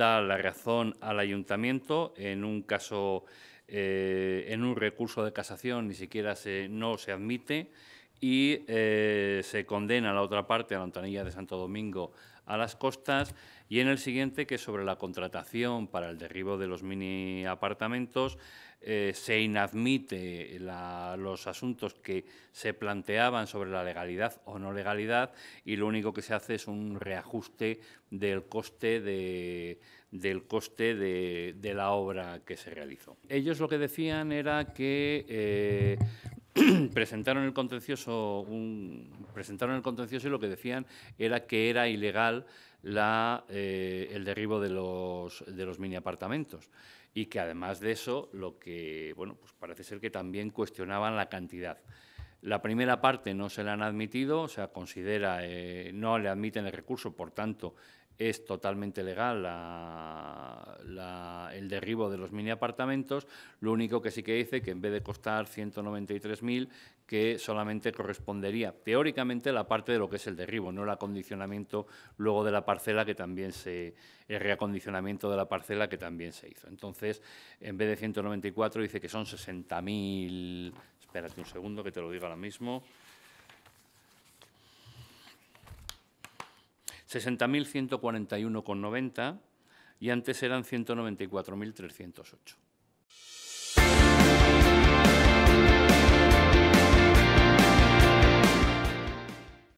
da la razón al ayuntamiento en un caso, eh, en un recurso de casación ni siquiera no se admite y eh, se condena a la otra parte, a la Antanilla de Santo Domingo, a las costas, y en el siguiente, que sobre la contratación para el derribo de los mini apartamentos, eh, se inadmite los asuntos que se planteaban sobre la legalidad o no legalidad, y lo único que se hace es un reajuste del coste de, del coste de, la obra que se realizó. Ellos lo que decían era que eh, presentaron el contencioso un, presentaron el contencioso y lo que decían era que era ilegal eh, el derribo de los, de los mini apartamentos y que además de eso lo que bueno pues parece ser que también cuestionaban la cantidad. La primera parte no se la han admitido, o sea, considera, eh, no le admiten el recurso, por tanto, es totalmente legal la el derribo de los mini apartamentos, lo único que sí que dice que en vez de costar 193.000, que solamente correspondería teóricamente la parte de lo que es el derribo, no el acondicionamiento luego de la parcela que también se el reacondicionamiento de la parcela que también se hizo. Entonces, en vez de 194 dice que son 60.000, espérate un segundo que te lo digo ahora mismo. 60.141,90 y antes eran 194.308.